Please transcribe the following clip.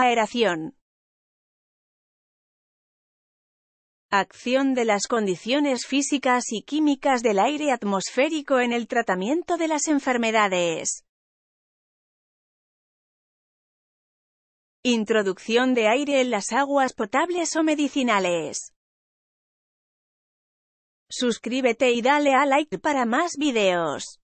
Aeración. Acción de las condiciones físicas y químicas del aire atmosférico en el tratamiento de las enfermedades. Introducción de aire en las aguas potables o medicinales. Suscríbete y dale a like para más videos.